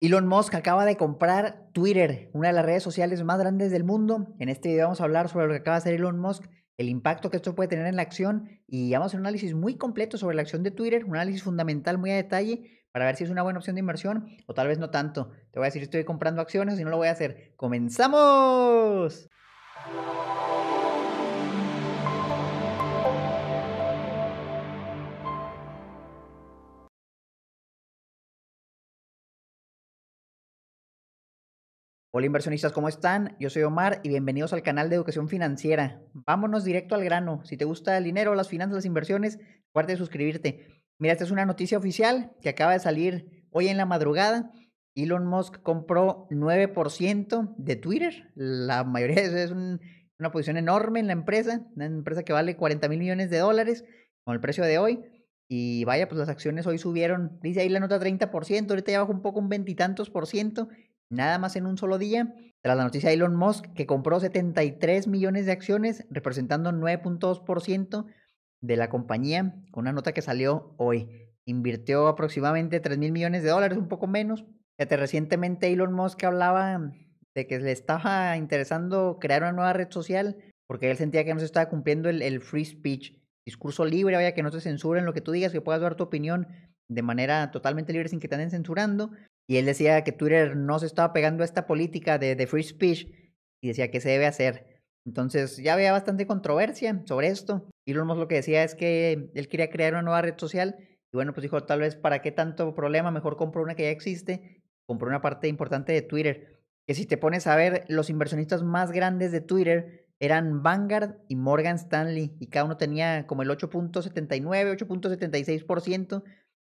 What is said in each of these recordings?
Elon Musk acaba de comprar Twitter, una de las redes sociales más grandes del mundo. En este video vamos a hablar sobre lo que acaba de hacer Elon Musk, el impacto que esto puede tener en la acción y vamos a hacer un análisis muy completo sobre la acción de Twitter, un análisis fundamental muy a detalle para ver si es una buena opción de inversión o tal vez no tanto. Te voy a decir estoy comprando acciones y no lo voy a hacer. ¡Comenzamos! Hola inversionistas, ¿cómo están? Yo soy Omar y bienvenidos al canal de Educación Financiera. Vámonos directo al grano. Si te gusta el dinero, las finanzas, las inversiones, aparte de suscribirte. Mira, esta es una noticia oficial que acaba de salir hoy en la madrugada. Elon Musk compró 9% de Twitter. La mayoría de eso es una posición enorme en la empresa, una empresa que vale 40 mil millones de dólares con el precio de hoy. Y vaya, pues las acciones hoy subieron, dice ahí la nota 30%, ahorita ya bajó un poco un veintitantos por ciento nada más en un solo día, tras la noticia de Elon Musk, que compró 73 millones de acciones, representando 9.2% de la compañía, con una nota que salió hoy. Invirtió aproximadamente 3 mil millones de dólares, un poco menos. Fíjate, recientemente Elon Musk hablaba de que le estaba interesando crear una nueva red social, porque él sentía que no se estaba cumpliendo el, free speech, discurso libre, vaya, que no se censuren lo que tú digas, que puedas dar tu opinión de manera totalmente libre sin que te anden censurando y él decía que Twitter no se estaba pegando a esta política de, free speech y decía que se debe hacer. Entonces ya había bastante controversia sobre esto. Y lo lo que decía es que él quería crear una nueva red social y bueno, pues dijo, tal vez para qué tanto problema, mejor compro una que ya existe, compró una parte importante de Twitter. Que si te pones a ver, los inversionistas más grandes de Twitter eran Vanguard y Morgan Stanley y cada uno tenía como el 8.79, 8.76%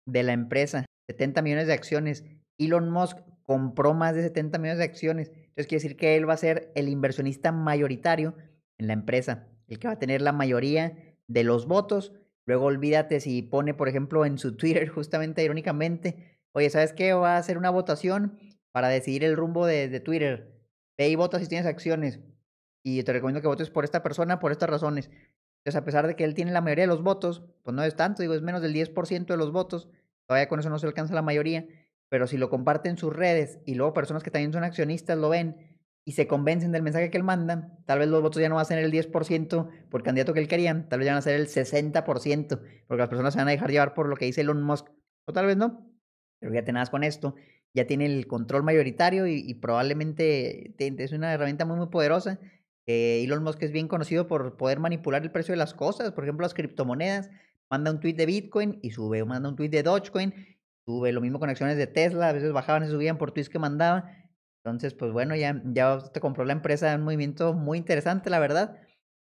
de la empresa, 70 millones de acciones. Elon Musk compró más de 70 millones de acciones. Entonces quiere decir que él va a ser el inversionista mayoritario en la empresa, el que va a tener la mayoría de los votos. Luego olvídate si pone, por ejemplo, en su Twitter, justamente irónicamente, oye, ¿sabes qué? Va a hacer una votación para decidir el rumbo de, de Twitter. Ve y vota si tienes acciones. Y te recomiendo que votes por esta persona por estas razones. Entonces, a pesar de que él tiene la mayoría de los votos, pues no es tanto, digo, es menos del 10% de los votos. Todavía con eso no se alcanza la mayoría pero si lo comparten sus redes y luego personas que también son accionistas lo ven y se convencen del mensaje que él manda, tal vez los votos ya no van a ser el 10% por candidato que él quería, tal vez ya van a ser el 60%, porque las personas se van a dejar llevar por lo que dice Elon Musk, o tal vez no, pero ya nada con esto, ya tiene el control mayoritario y, probablemente es una herramienta muy, muy poderosa. Eh, Elon Musk es bien conocido por poder manipular el precio de las cosas, por ejemplo, las criptomonedas. Manda un tweet de Bitcoin y sube, o manda un tweet de Dogecoin Tuve Lo mismo con acciones de Tesla, a veces bajaban y subían por tweets que mandaban. Entonces, pues bueno, ya, ya te compró la empresa un movimiento muy interesante, la verdad.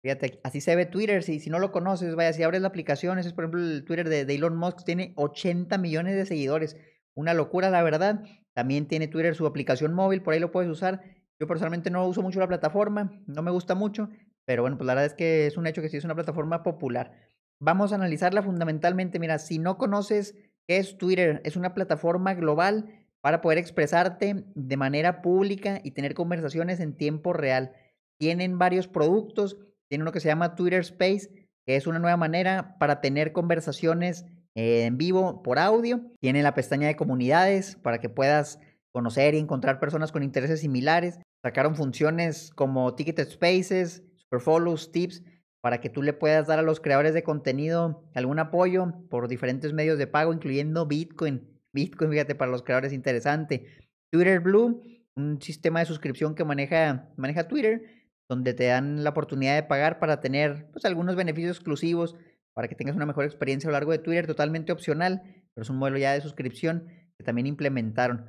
Fíjate, así se ve Twitter. Si, si no lo conoces, vaya, si abres la aplicación, ese es por ejemplo el Twitter de, de Elon Musk, tiene 80 millones de seguidores. Una locura, la verdad. También tiene Twitter su aplicación móvil, por ahí lo puedes usar. Yo personalmente no uso mucho la plataforma, no me gusta mucho, pero bueno, pues la verdad es que es un hecho que sí es una plataforma popular. Vamos a analizarla fundamentalmente. Mira, si no conoces ¿Qué es Twitter? Es una plataforma global para poder expresarte de manera pública y tener conversaciones en tiempo real. Tienen varios productos, tienen uno que se llama Twitter Space, que es una nueva manera para tener conversaciones eh, en vivo por audio. Tienen la pestaña de comunidades para que puedas conocer y encontrar personas con intereses similares. Sacaron funciones como Ticketed Spaces, Super Follows, Tips, para que tú le puedas dar a los creadores de contenido algún apoyo por diferentes medios de pago, incluyendo Bitcoin. Bitcoin, fíjate, para los creadores interesante. Twitter Blue, un sistema de suscripción que maneja, maneja Twitter, donde te dan la oportunidad de pagar para tener pues, algunos beneficios exclusivos, para que tengas una mejor experiencia a lo largo de Twitter, totalmente opcional, pero es un modelo ya de suscripción que también implementaron.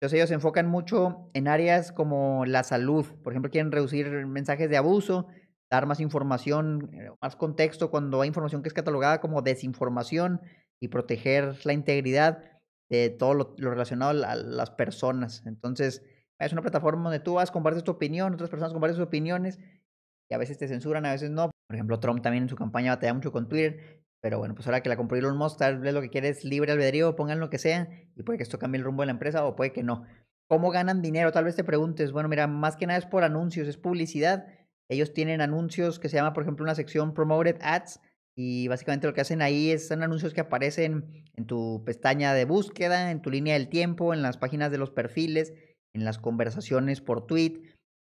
Entonces ellos se enfocan mucho en áreas como la salud, por ejemplo, quieren reducir mensajes de abuso, dar más información, eh, más contexto cuando hay información que es catalogada como desinformación y proteger la integridad de todo lo, relacionado a las personas. Entonces, es una plataforma donde tú vas, compartes tu opinión, otras personas comparten sus opiniones y a veces te censuran, a veces no. Por ejemplo, Trump también en su campaña batalla mucho con Twitter, pero bueno, pues ahora que la compró Elon Musk, tal vez lo que quiere es libre albedrío, pongan lo que sea y puede que esto cambie el rumbo de la empresa o puede que no. ¿Cómo ganan dinero? Tal vez te preguntes, bueno, mira, más que nada es por anuncios, es publicidad ellos tienen anuncios que se llama, por ejemplo, una sección Promoted Ads. Y básicamente lo que hacen ahí es, son anuncios que aparecen en tu pestaña de búsqueda, en tu línea del tiempo, en las páginas de los perfiles, en las conversaciones por tweet.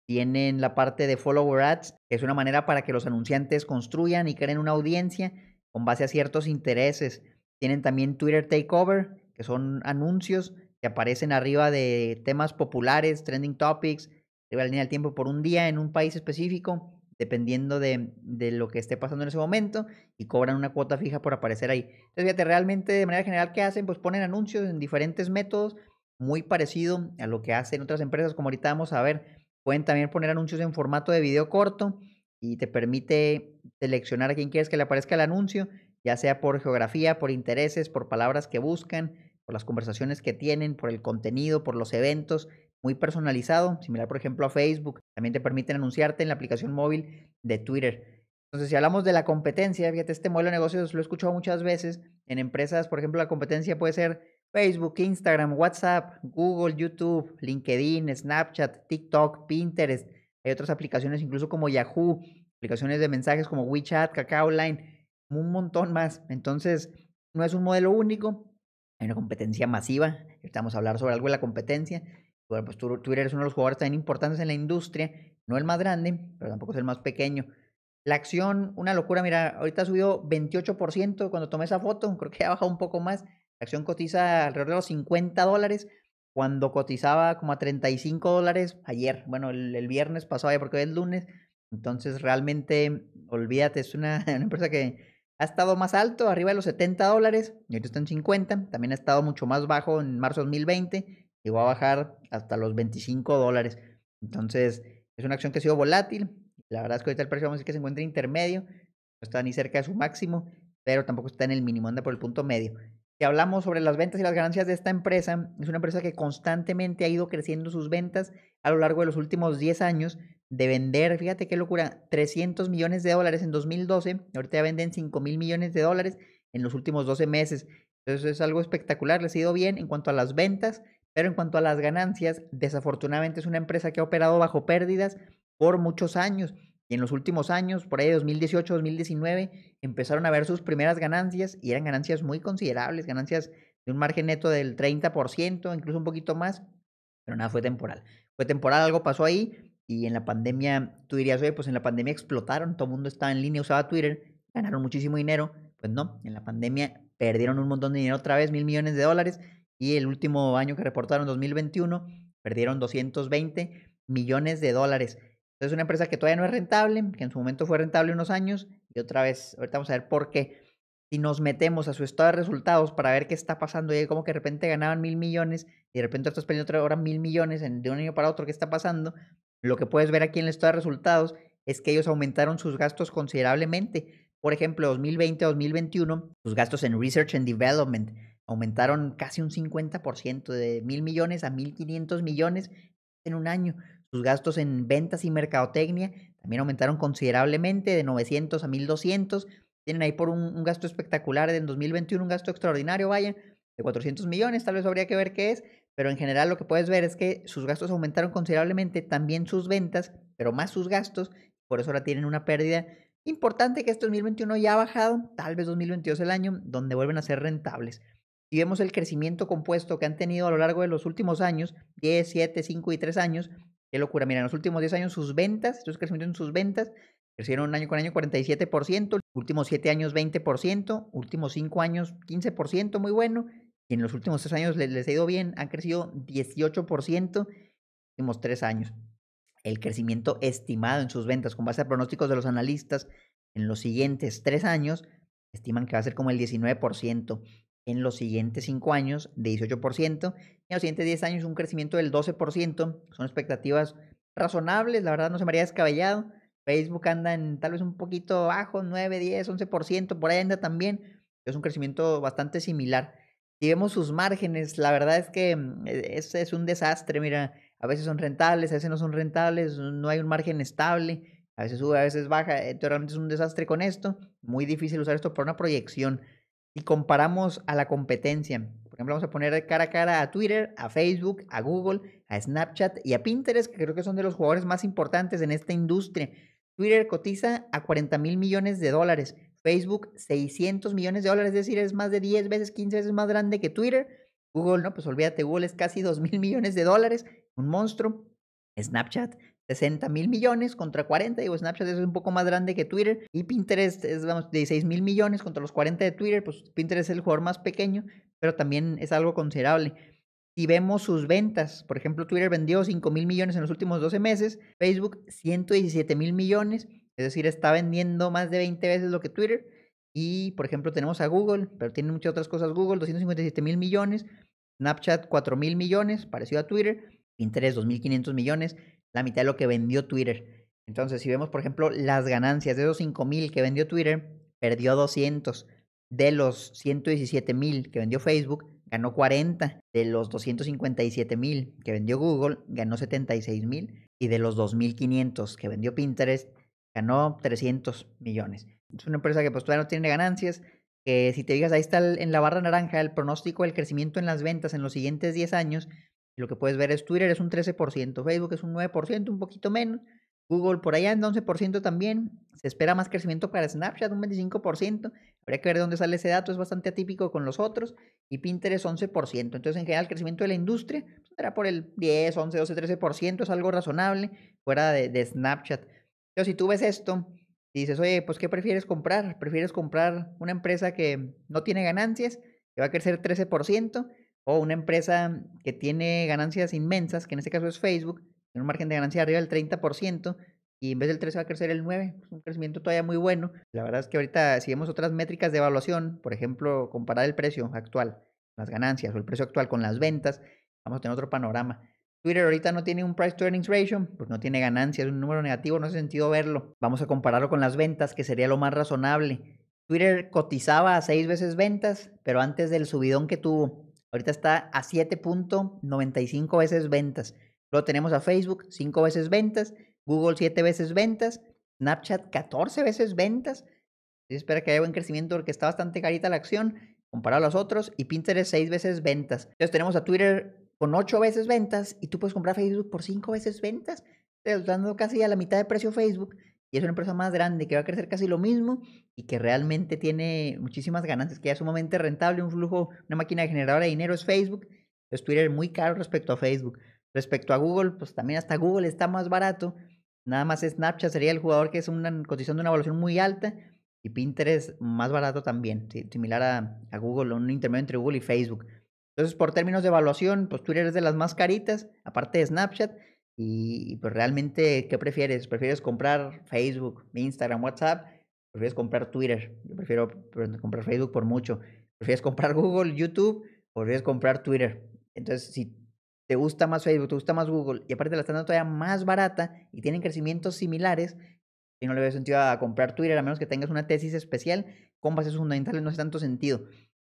Tienen la parte de follower ads, que es una manera para que los anunciantes construyan y creen una audiencia con base a ciertos intereses. Tienen también Twitter Takeover, que son anuncios que aparecen arriba de temas populares, trending topics, de la línea el tiempo por un día en un país específico, dependiendo de, lo que esté pasando en ese momento, y cobran una cuota fija por aparecer ahí. Entonces, fíjate, realmente de manera general, ¿qué hacen? Pues ponen anuncios en diferentes métodos, muy parecido a lo que hacen otras empresas, como ahorita vamos a ver. Pueden también poner anuncios en formato de video corto y te permite seleccionar a quien quieres que le aparezca el anuncio, ya sea por geografía, por intereses, por palabras que buscan, por las conversaciones que tienen, por el contenido, por los eventos, muy personalizado, similar por ejemplo a Facebook. También te permiten anunciarte en la aplicación móvil de Twitter. Entonces, si hablamos de la competencia, fíjate, este modelo de negocios lo he escuchado muchas veces en empresas, por ejemplo, la competencia puede ser Facebook, Instagram, WhatsApp, Google, YouTube, LinkedIn, Snapchat, TikTok, Pinterest. Hay otras aplicaciones incluso como Yahoo, aplicaciones de mensajes como WeChat, Kakao Line, un montón más. Entonces, no es un modelo único, hay una competencia masiva. estamos a hablar sobre algo de la competencia, pues Twitter es uno de los jugadores tan importantes en la industria, no el más grande, pero tampoco es el más pequeño. La acción, una locura, mira, ahorita ha subido 28% cuando tomé esa foto, creo que ha bajado un poco más. La acción cotiza alrededor de los 50 dólares, cuando cotizaba como a 35 dólares ayer, bueno, el, viernes pasado, ya porque hoy es lunes. Entonces, realmente, olvídate, es una, empresa que ha estado más alto, arriba de los 70 dólares, y ahorita está en 50, también ha estado mucho más bajo en marzo de 2020 y va a bajar hasta los 25 dólares. Entonces, es una acción que ha sido volátil. La verdad es que ahorita el precio vamos a decir que se encuentra intermedio, no está ni cerca de su máximo, pero tampoco está en el mínimo, anda por el punto medio. Si hablamos sobre las ventas y las ganancias de esta empresa, es una empresa que constantemente ha ido creciendo sus ventas a lo largo de los últimos 10 años de vender, fíjate qué locura, 300 millones de dólares en 2012, ahorita ya venden 5 mil millones de dólares en los últimos 12 meses. Entonces es algo espectacular, les ha ido bien en cuanto a las ventas pero en cuanto a las ganancias, desafortunadamente es una empresa que ha operado bajo pérdidas por muchos años. Y en los últimos años, por ahí 2018, 2019, empezaron a ver sus primeras ganancias y eran ganancias muy considerables, ganancias de un margen neto del 30%, incluso un poquito más, pero nada, fue temporal. Fue temporal, algo pasó ahí y en la pandemia, tú dirías, oye, pues en la pandemia explotaron, todo el mundo estaba en línea, usaba Twitter, ganaron muchísimo dinero. Pues no, en la pandemia perdieron un montón de dinero otra vez, mil millones de dólares, el último año que reportaron, 2021, perdieron 220 millones de dólares. Entonces, una empresa que todavía no es rentable, que en su momento fue rentable unos años, y otra vez, ahorita vamos a ver por qué. Si nos metemos a su estado de resultados para ver qué está pasando, y como que de repente ganaban mil millones, y de repente estás perdiendo otra hora mil millones de un año para otro, ¿qué está pasando? Lo que puedes ver aquí en el estado de resultados es que ellos aumentaron sus gastos considerablemente. Por ejemplo, 2020 a 2021, sus gastos en Research and Development aumentaron casi un 50%, de mil millones a 1.500 millones en un año. Sus gastos en ventas y mercadotecnia también aumentaron considerablemente, de 900 a 1.200. Tienen ahí por un, gasto espectacular en 2021, un gasto extraordinario, vaya, de 400 millones, tal vez habría que ver qué es, pero en general lo que puedes ver es que sus gastos aumentaron considerablemente, también sus ventas, pero más sus gastos, por eso ahora tienen una pérdida importante que este 2021 ya ha bajado, tal vez 2022 el año, donde vuelven a ser rentables. Si vemos el crecimiento compuesto que han tenido a lo largo de los últimos años, 10, 7, 5 y 3 años, qué locura. Mira, en los últimos 10 años sus ventas, estos crecimientos en sus ventas, crecieron año con año 47%, últimos 7 años 20%, últimos 5 años 15%, muy bueno. Y en los últimos 3 años les, les ha ido bien, han crecido 18% en los últimos 3 años. El crecimiento estimado en sus ventas con base a pronósticos de los analistas en los siguientes 3 años estiman que va a ser como el 19% en los siguientes 5 años de 18%, y en los siguientes 10 años un crecimiento del 12%. Son expectativas razonables, la verdad no se me haría descabellado. Facebook anda en tal vez un poquito bajo, 9, 10, 11%, por ahí anda también. Es un crecimiento bastante similar. Si vemos sus márgenes, la verdad es que mm, e-, es, es un desastre. Mira, a veces son rentables, a veces no son rentables, no hay un margen estable, a veces sube, a veces baja. realmente es un desastre con esto. Muy difícil usar esto para una proyección y comparamos a la competencia. Por ejemplo, vamos a poner cara a cara a Twitter, a Facebook, a Google, a Snapchat y a Pinterest, que creo que son de los jugadores más importantes en esta industria. Twitter cotiza a 40 mil millones de dólares, Facebook 600 millones de dólares, es decir, es más de 10 veces, 15 veces más grande que Twitter. Google, no, pues olvídate, Google es casi 2 mil millones de dólares, un monstruo. Snapchat 60 mil millones contra 40. Digo, Snapchat es un poco más grande que Twitter. Y Pinterest es, vamos, 16 mil millones contra los 40 de Twitter. Pues Pinterest es el jugador más pequeño, pero también es algo considerable. Si vemos sus ventas, por ejemplo, Twitter vendió 5 mil millones en los últimos 12 meses, Facebook 117 mil millones, es decir, está vendiendo más de 20 veces lo que Twitter. Y, por ejemplo, tenemos a Google, pero tiene muchas otras cosas Google, 257 mil millones, Snapchat 4 mil millones, parecido a Twitter, Pinterest 2.500 millones, la mitad de lo que vendió Twitter. Entonces, si vemos, por ejemplo, las ganancias de esos 5.000 que vendió Twitter, perdió 200. De los 117.000 mil que vendió Facebook, ganó 40. De los 257.000 que vendió Google, ganó 76.000. mil. Y de los 2.500 que vendió Pinterest, ganó 300 millones. Es una empresa que pues todavía no tiene ganancias, que si te digas, ahí está en la barra naranja el pronóstico del crecimiento en las ventas en los siguientes 10 años, lo que puedes ver es Twitter es un 13%, Facebook es un 9%, un poquito menos. Google por allá en 11% también. Se espera más crecimiento para Snapchat, un 25%. Habría que ver dónde sale ese dato, es bastante atípico con los otros. Y Pinterest 11%. Entonces, en general, el crecimiento de la industria será pues, por el 10, 11, 12, 13%. Es algo razonable fuera de, Snapchat. Pero si tú ves esto y dices, oye, pues ¿qué prefieres comprar? ¿Prefieres comprar una empresa que no tiene ganancias, que va a crecer 13%? o una empresa que tiene ganancias inmensas, que en este caso es Facebook, tiene un margen de ganancia arriba del 30%, y en vez del 3 va a crecer el 9, un crecimiento todavía muy bueno. La verdad es que ahorita si vemos otras métricas de evaluación, por ejemplo, comparar el precio actual, las ganancias o el precio actual con las ventas, vamos a tener otro panorama. Twitter ahorita no tiene un price to earnings ratio, pues no tiene ganancias, es un número negativo, no hace sentido verlo. Vamos a compararlo con las ventas, que sería lo más razonable. Twitter cotizaba a seis veces ventas, pero antes del subidón que tuvo, Ahorita está a 7.95 veces ventas. Luego tenemos a Facebook, 5 veces ventas. Google, 7 veces ventas. Snapchat, 14 veces ventas. espera que haya buen crecimiento porque está bastante carita la acción comparado a los otros. Y Pinterest, 6 veces ventas. Entonces tenemos a Twitter con 8 veces ventas y tú puedes comprar Facebook por 5 veces ventas. Te dando casi a la mitad de precio Facebook y es una empresa más grande que va a crecer casi lo mismo y que realmente tiene muchísimas ganancias, que es sumamente rentable, un flujo, una máquina generadora de dinero es Facebook. Es Twitter muy caro respecto a Facebook. Respecto a Google, pues también hasta Google está más barato. Nada más Snapchat sería el jugador que es una condición de una evaluación muy alta y Pinterest más barato también, similar a, a Google, un intermedio entre Google y Facebook. Entonces, por términos de evaluación, pues Twitter es de las más caritas, aparte de Snapchat, y, pues realmente, ¿qué prefieres? ¿Prefieres comprar Facebook, Instagram, WhatsApp? ¿Prefieres comprar Twitter? Yo prefiero pues, comprar Facebook por mucho. ¿Prefieres comprar Google, YouTube? ¿Prefieres comprar Twitter? Entonces, si te gusta más Facebook, te gusta más Google, y aparte la están dando todavía más barata y tienen crecimientos similares, y no le veo sentido a comprar Twitter a menos que tengas una tesis especial, con bases fundamentales no hace tanto sentido.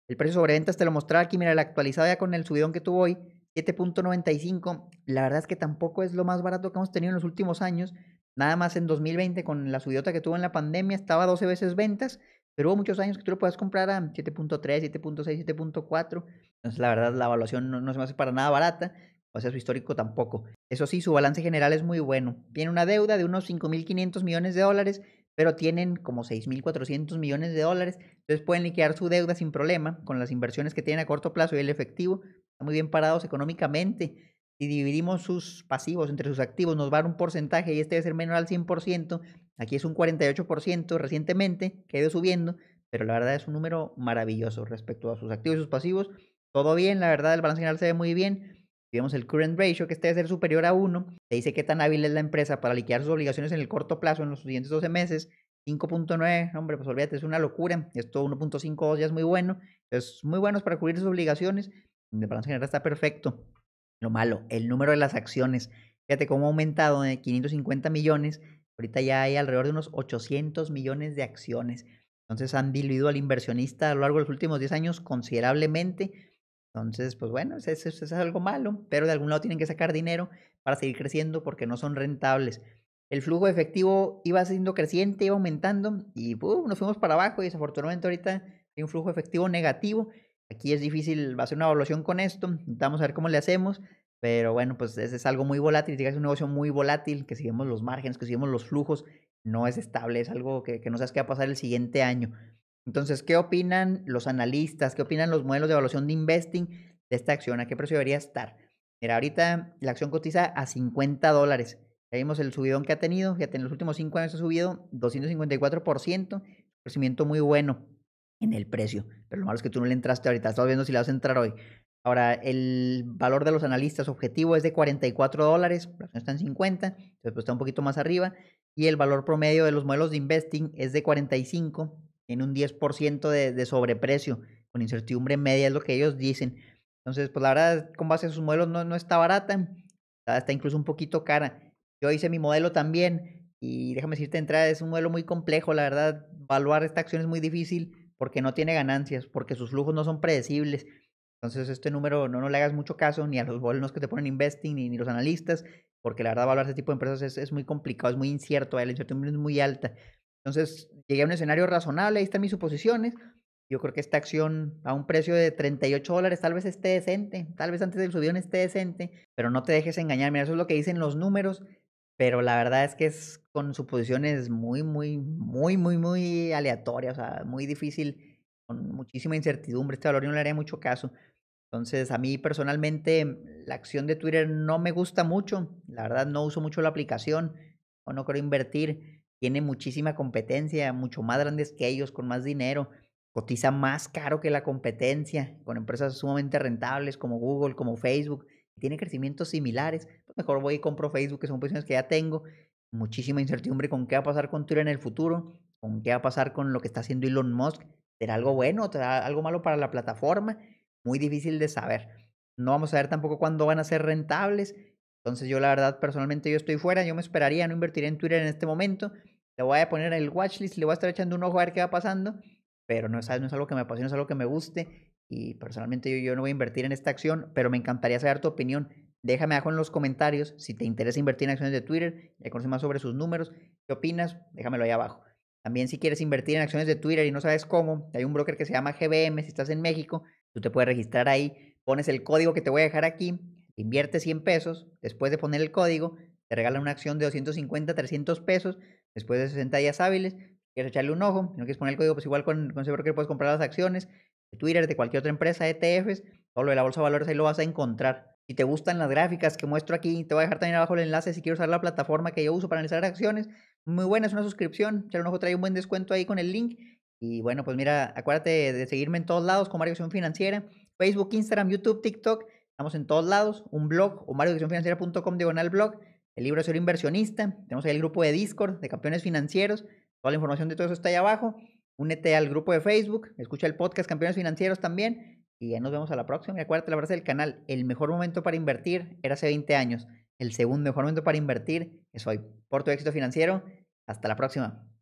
El precio sobre ventas te lo mostraba aquí, mira, la actualizada ya con el subidón que tuvo hoy, 7.95, la verdad es que tampoco es lo más barato que hemos tenido en los últimos años. Nada más en 2020, con la subidota que tuvo en la pandemia, estaba 12 veces ventas, pero hubo muchos años que tú lo puedes comprar a 7.3, 7.6, 7.4. Entonces, la verdad, la evaluación no, no, se me hace para nada barata, o sea, su histórico tampoco. Eso sí, su balance general es muy bueno. Tiene una deuda de unos 5.500 millones de dólares, pero tienen como 6.400 millones de dólares. Entonces pueden liquidar su deuda sin problema con las inversiones que tienen a corto plazo y el efectivo muy bien parados económicamente. Si dividimos sus pasivos entre sus activos, nos va a dar un porcentaje y este debe ser menor al 100%. Aquí es un 48% recientemente, que ha ido subiendo, pero la verdad es un número maravilloso respecto a sus activos y sus pasivos. Todo bien, la verdad, el balance general se ve muy bien. vemos el current ratio, que este debe ser superior a 1, te dice qué tan hábil es la empresa para liquidar sus obligaciones en el corto plazo, en los siguientes 12 meses. 5.9, hombre, pues olvídate, es una locura. Esto 1.52 ya es muy bueno. Es muy buenos para cubrir sus obligaciones de balance general está perfecto. Lo malo, el número de las acciones. Fíjate cómo ha aumentado de 550 millones. Ahorita ya hay alrededor de unos 800 millones de acciones. Entonces han diluido al inversionista a lo largo de los últimos 10 años considerablemente. Entonces, pues bueno, eso, es algo malo, pero de algún lado tienen que sacar dinero para seguir creciendo porque no son rentables. El flujo efectivo iba siendo creciente, iba aumentando y nos fuimos para abajo y desafortunadamente ahorita hay un flujo efectivo negativo aquí es difícil va a ser una evaluación con esto, vamos a ver cómo le hacemos, pero bueno, pues es, algo muy volátil, es un negocio muy volátil, que sigamos los márgenes, que sigamos los flujos, no es estable, es algo que, no sabes qué va a pasar el siguiente año. Entonces, ¿qué opinan los analistas? ¿Qué opinan los modelos de evaluación de investing de esta acción? ¿A qué precio debería estar? Mira, ahorita la acción cotiza a 50 dólares. Ya vimos el subidón que ha tenido. Fíjate, en los últimos 5 años ha subido 254%. Crecimiento muy bueno en el precio. Pero lo malo es que tú no le entraste ahorita, estás viendo si le vas a entrar hoy. Ahora, el valor de los analistas objetivo es de 44 dólares, la está en 50, entonces pues, está un poquito más arriba. Y el valor promedio de los modelos de investing es de 45, en un 10% de, de sobreprecio, con incertidumbre media es lo que ellos dicen. Entonces, pues la verdad, con base a sus modelos no, no está barata, está incluso un poquito cara. Yo hice mi modelo también y déjame decirte, entrada es un modelo muy complejo, la verdad, evaluar esta acción es muy difícil porque no tiene ganancias, porque sus flujos no son predecibles. Entonces, este número no, no le hagas mucho caso ni a los bolos que te ponen investing ni, ni los analistas, porque la verdad valorar este tipo de empresas es, muy complicado, es muy incierto, la incertidumbre es muy alta. Entonces, llegué a un escenario razonable, ahí están mis suposiciones. Yo creo que esta acción a un precio de 38 dólares tal vez esté decente, tal vez antes del subión esté decente, pero no te dejes engañar. Mira, eso es lo que dicen los números. Pero la verdad es que es con suposiciones muy, muy, muy, muy, muy aleatorias, o sea, muy difícil, con muchísima incertidumbre. Este valor yo no le haría mucho caso. Entonces, a mí personalmente la acción de Twitter no me gusta mucho. La verdad, no uso mucho la aplicación o no creo invertir. Tiene muchísima competencia, mucho más grandes que ellos, con más dinero. Cotiza más caro que la competencia, con empresas sumamente rentables como Google, como Facebook. Tiene crecimientos similares mejor voy y compro Facebook, que son posiciones que ya tengo. Muchísima incertidumbre con qué va a pasar con Twitter en el futuro, con qué va a pasar con lo que está haciendo Elon Musk. ¿Será algo bueno? ¿Será algo malo para la plataforma? Muy difícil de saber. No vamos a ver tampoco cuándo van a ser rentables. Entonces yo la verdad personalmente yo estoy fuera, yo me esperaría, no invertiré en Twitter en este momento. Le voy a poner en el watchlist, le voy a estar echando un ojo a ver qué va pasando, pero no es, no es algo que me apasione, es algo que me guste y personalmente yo, yo no voy a invertir en esta acción, pero me encantaría saber tu opinión. Déjame abajo en los comentarios si te interesa invertir en acciones de Twitter, ya conoces más sobre sus números, qué opinas, déjamelo ahí abajo. También si quieres invertir en acciones de Twitter y no sabes cómo, hay un broker que se llama GBM, si estás en México, tú te puedes registrar ahí, pones el código que te voy a dejar aquí, inviertes 100 pesos, después de poner el código, te regalan una acción de 250, 300 pesos, después de 60 días hábiles, quieres echarle un ojo, si no quieres poner el código, pues igual con, con ese broker puedes comprar las acciones de Twitter, de cualquier otra empresa, ETFs, todo lo de la bolsa de valores ahí lo vas a encontrar. Si te gustan las gráficas que muestro aquí, te voy a dejar también abajo el enlace si quieres usar la plataforma que yo uso para analizar acciones. Muy buena, es una suscripción. Echar un ojo, trae un buen descuento ahí con el link. Y bueno, pues mira, acuérdate de seguirme en todos lados con Mario Acción Financiera. Facebook, Instagram, YouTube, TikTok. Estamos en todos lados. Un blog, o marioaccionfinanciera.com, diagonal blog. El libro de ser inversionista. Tenemos ahí el grupo de Discord de campeones financieros. Toda la información de todo eso está ahí abajo. Únete al grupo de Facebook. Escucha el podcast Campeones Financieros también. Y nos vemos a la próxima. Y acuérdate la frase del canal. El mejor momento para invertir era hace 20 años. El segundo mejor momento para invertir es hoy. Por tu éxito financiero. Hasta la próxima.